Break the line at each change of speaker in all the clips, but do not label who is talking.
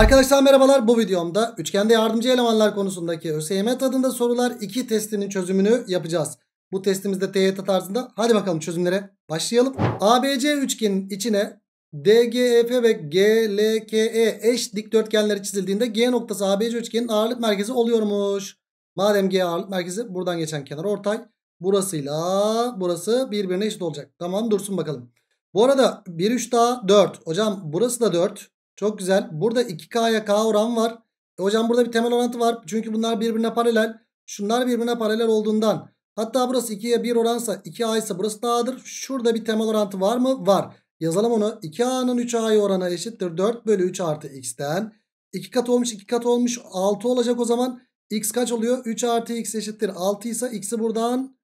Arkadaşlar merhabalar bu videomda üçgende yardımcı elemanlar konusundaki ÖSYM tadında sorular 2 testinin çözümünü yapacağız. Bu testimizde TYT tarzında hadi bakalım çözümlere başlayalım. ABC üçgenin içine DGEF ve GLKE eş dikdörtgenleri çizildiğinde G noktası ABC üçgenin ağırlık merkezi oluyormuş. Madem G ağırlık merkezi buradan geçen kenar ortay. Burasıyla burası birbirine eşit olacak. Tamam dursun bakalım. Bu arada 1 3 daha 4. Hocam burası da 4. Çok güzel. Burada 2K'ya K oran var. E hocam burada bir temel orantı var. Çünkü bunlar birbirine paralel. Şunlar birbirine paralel olduğundan. Hatta burası 2'ye 1 oransa 2A ise burası da A'dır. Şurada bir temel orantı var mı? Var. Yazalım onu. 2A'nın 3A'ya oranı eşittir. 4 bölü 3 artı X'ten. 2 kat olmuş 2 kat olmuş 6 olacak o zaman. X kaç oluyor? 3 artı X eşittir 6 ise X'i buradan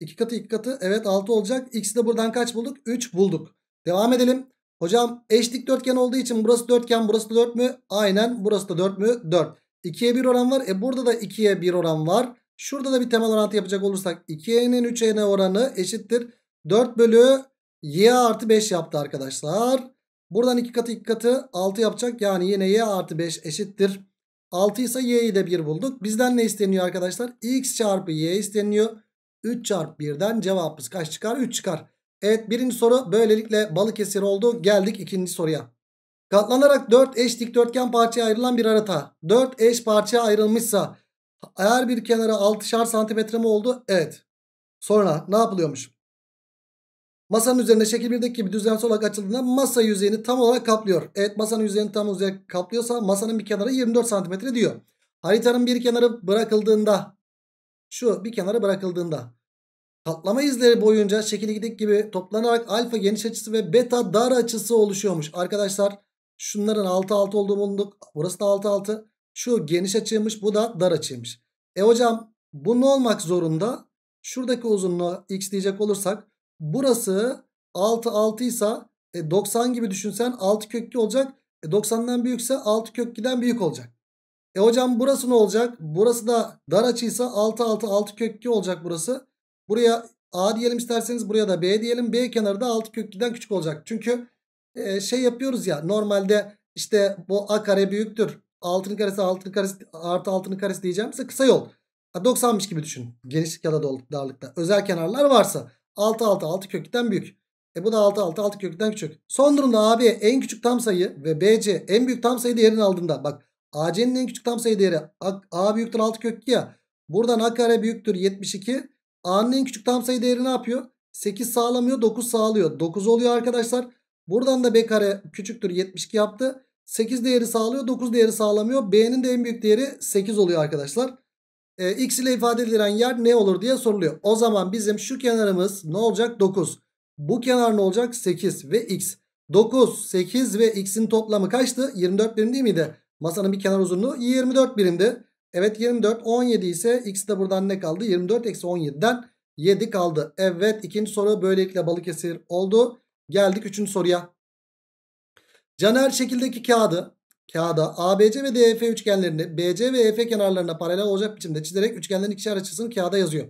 2 katı 2 katı evet 6 olacak. X'i de buradan kaç bulduk? 3 bulduk. Devam edelim. Hocam eşlik dörtgen olduğu için burası dörtgen burası da dört mü? Aynen burası da dört mü? Dört. İkiye bir oran var. E burada da ikiye bir oran var. Şurada da bir temel orantı yapacak olursak 2y'nin 3 oranı eşittir. 4 bölü y artı 5 yaptı arkadaşlar. Buradan 2 katı 2 katı 6 yapacak. Yani yine y artı 5 eşittir. 6 y'yi de 1 bulduk. Bizden ne isteniyor arkadaşlar? x çarpı y isteniyor. 3 çarpı 1'den cevabımız kaç çıkar? 3 çıkar. Evet birinci soru böylelikle Balıkesir oldu. Geldik ikinci soruya. Katlanarak 4 eş dikdörtgen parçaya ayrılan bir arata. 4 eş parçaya ayrılmışsa eğer bir kenara 6'şar santimetre mi oldu? Evet. Sonra ne yapılıyormuş? Masanın üzerinde şekil 1'deki gibi düzensel olarak açıldığında masa yüzeyini tam olarak kaplıyor. Evet masanın yüzeyini tam olarak kaplıyorsa masanın bir kenarı 24 santimetre diyor. Haritanın bir kenarı bırakıldığında şu bir kenarı bırakıldığında Patlama izleri boyunca şekil 2'deki gibi toplanarak alfa geniş açısı ve beta dar açısı oluşuyormuş. Arkadaşlar şunların 6 6 olduğunu bulduk. Burası da 6 6. Şu geniş açıymış bu da dar açıymış. E hocam bu ne olmak zorunda? Şuradaki uzunluğu x diyecek olursak burası 6 6 ise 90 e, gibi düşünsen 6 kökli olacak. E 90'dan büyükse 6 kökliden büyük olacak. E hocam burası ne olacak? Burası da dar açıysa 6 6 6 kökli olacak burası. Buraya A diyelim isterseniz buraya da B diyelim. B kenarı da 6 kök 2'den küçük olacak. Çünkü e, şey yapıyoruz ya normalde işte bu A kare büyüktür. 6'nın karesi 6'nın karesi artı 6'nın karesi diyeceğimse kısa yol. 90'mış gibi düşün. Genişlik ya da darlıkta. Özel kenarlar varsa 6 6 6 kök 2'den büyük. E bu da 6 6 6 kök 2'den küçük. Son durumda AB en küçük tam sayı ve BC en büyük tam sayı değerini aldığında bak AC'nin en küçük tam sayı değeri A, A büyüktür 6 kök 2 ya. Buradan A kare büyüktür 72. A'nın en küçük tam sayı değeri ne yapıyor? 8 sağlamıyor 9 sağlıyor. 9 oluyor arkadaşlar. Buradan da B kare küçüktür 72 yaptı. 8 değeri sağlıyor 9 değeri sağlamıyor. B'nin de en büyük değeri 8 oluyor arkadaşlar. Ee, X ile ifade edilen yer ne olur diye soruluyor. O zaman bizim şu kenarımız ne olacak? 9. Bu kenar ne olacak? 8 ve X. 9, 8 ve X'in toplamı kaçtı? 24 birim değil miydi? Masanın bir kenar uzunluğu 24 birimdi. Evet 24 17 ise x de buradan ne kaldı? 24 eksi 17'den 7 kaldı. Evet ikinci soru böylelikle Balıkesir oldu. Geldik üçüncü soruya. Caner şekildeki kağıdı kağıda ABC ve DF üçgenlerini BC ve EF kenarlarına paralel olacak biçimde çizerek üçgenlerin ikişer açısını kağıda yazıyor.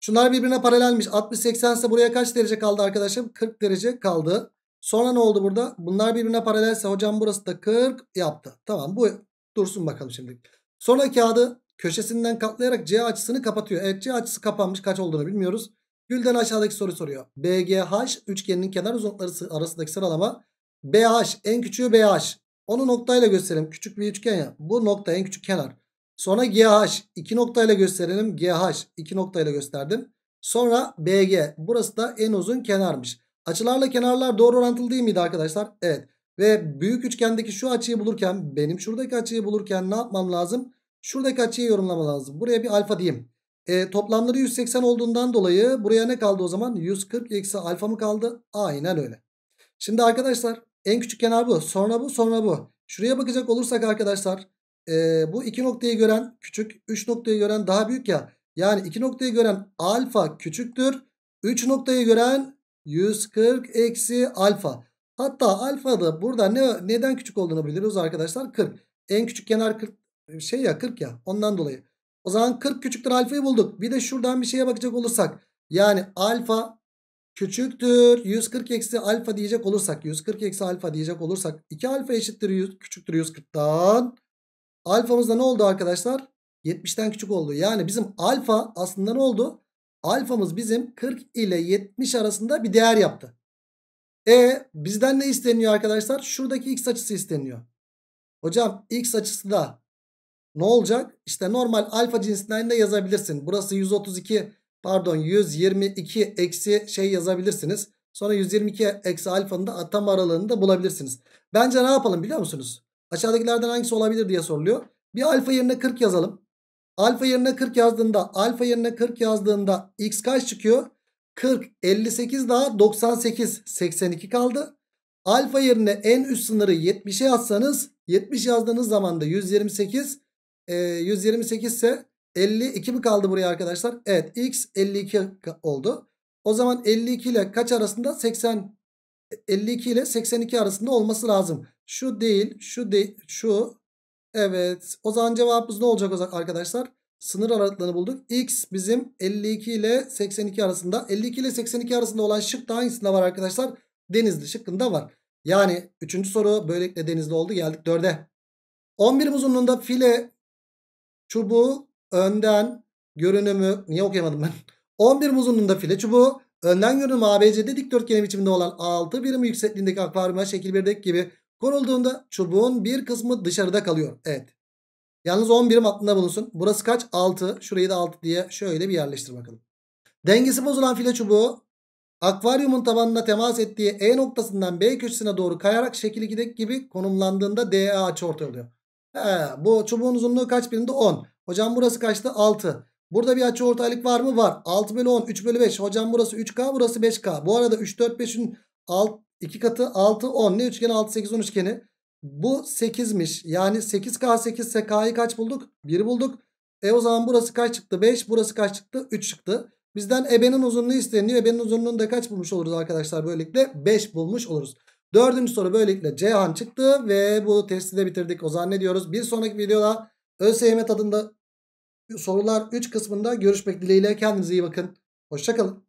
Şunlar birbirine paralelmiş. 60-80 ise buraya kaç derece kaldı arkadaşım? 40 derece kaldı. Sonra ne oldu burada? Bunlar birbirine paralelse hocam burası da 40 yaptı. Tamam bu dursun bakalım şimdi. Sonra kağıdı köşesinden katlayarak C açısını kapatıyor. Evet C açısı kapanmış kaç olduğunu bilmiyoruz. Gülden aşağıdaki soru soruyor. BGH üçgeninin kenar uzunlukları arasındaki sıralama BH en küçüğü BH. Onu noktayla gösterelim. Küçük bir üçgen ya. Bu nokta en küçük kenar. Sonra GH. iki noktayla gösterelim. GH. iki noktayla gösterdim. Sonra BG. Burası da en uzun kenarmış. Açılarla kenarlar doğru orantılı değil miydi arkadaşlar? Evet. Ve büyük üçgendeki şu açıyı bulurken benim şuradaki açıyı bulurken ne yapmam lazım? Şuradaki açıyı yorumlamam lazım. Buraya bir alfa diyeyim. E, toplamları 180 olduğundan dolayı buraya ne kaldı o zaman? 140 eksi alfa mı kaldı? Aynen öyle. Şimdi arkadaşlar en küçük kenar bu. Sonra bu sonra bu. Şuraya bakacak olursak arkadaşlar e, bu iki noktayı gören küçük üç noktayı gören daha büyük ya. Yani iki noktayı gören alfa küçüktür. üç noktayı gören 140 eksi alfa. Hatta alfada burada ne, neden küçük olduğunu biliyoruz arkadaşlar 40. En küçük kenar 40 şey ya 40 ya ondan dolayı. O zaman 40 küçüktür alfayı bulduk. Bir de şuradan bir şeye bakacak olursak. Yani alfa küçüktür 140 eksi alfa diyecek olursak 140 eksi alfa diyecek olursak 2 alfa eşittir 100, küçüktür 140'tan. Alfamızda ne oldu arkadaşlar? 70'ten küçük oldu. Yani bizim alfa aslında ne oldu? Alfamız bizim 40 ile 70 arasında bir değer yaptı. E bizden ne isteniyor arkadaşlar? Şuradaki x açısı isteniyor. Hocam x açısı da ne olacak? İşte normal alfa cinsinden de yazabilirsin. Burası 132 pardon 122 eksi şey yazabilirsiniz. Sonra 122 eksi alfanın da tam aralığını da bulabilirsiniz. Bence ne yapalım biliyor musunuz? Aşağıdakilerden hangisi olabilir diye soruluyor. Bir alfa yerine 40 yazalım. Alfa yerine 40 yazdığında alfa yerine 40 yazdığında x kaç çıkıyor? 40, 58 daha 98, 82 kaldı. Alfa yerine en üst sınırı 70'e yazsanız 70 yazdığınız zaman da 128 e, 128 ise 52 mi kaldı buraya arkadaşlar? Evet x 52 oldu. O zaman 52 ile kaç arasında? 80 52 ile 82 arasında olması lazım. Şu değil, şu değil, şu. Evet. O zaman cevabımız ne olacak arkadaşlar? sınır aralıklarını bulduk. X bizim 52 ile 82 arasında. 52 ile 82 arasında olan şık da hangisinde var arkadaşlar? Denizli şıkkında var. Yani 3. soru böylelikle denizli oldu. Geldik 4'e. 11 uzunluğunda file çubuğu önden görünümü niye okuyamadım ben? 11 uzunluğunda file çubuğu önden görünümü ABC'de dikdörtgen biçiminde olan 6 birim yüksekliğindeki akvaryuma şekil 1'deki gibi konulduğunda çubuğun bir kısmı dışarıda kalıyor. Evet Yalnız 11'im birim aklında bulunsun. Burası kaç? 6. Şurayı da 6 diye şöyle bir yerleştir bakalım. Dengesi bozulan file çubuğu akvaryumun tabanına temas ettiği E noktasından B köşesine doğru kayarak şekil gidek gibi konumlandığında DA açı ortaya oluyor. He, bu çubuğun uzunluğu kaç birimde? 10. Hocam burası kaçtı? 6. Burada bir açı ortaylık var mı? Var. 6 bölü 10. 3 bölü 5. Hocam burası 3K burası 5K. Bu arada 3, 4, 5'ün 2 katı 6, 10. Ne üçgeni? 6, 8, 10 üçgeni. Bu 8'miş. Yani 8K8 ise kaç bulduk? 1 bulduk. E o zaman burası kaç çıktı? 5. Burası kaç çıktı? 3 çıktı. Bizden ebenin uzunluğu isteniyor. Ebenin uzunluğunu da kaç bulmuş oluruz arkadaşlar? Böylelikle 5 bulmuş oluruz. Dördüncü soru böylelikle Ceyhan çıktı ve bu testi de bitirdik. O zaman ne diyoruz? Bir sonraki videoda ÖSYM tadında sorular 3 kısmında görüşmek dileğiyle. Kendinize iyi bakın. Hoşçakalın.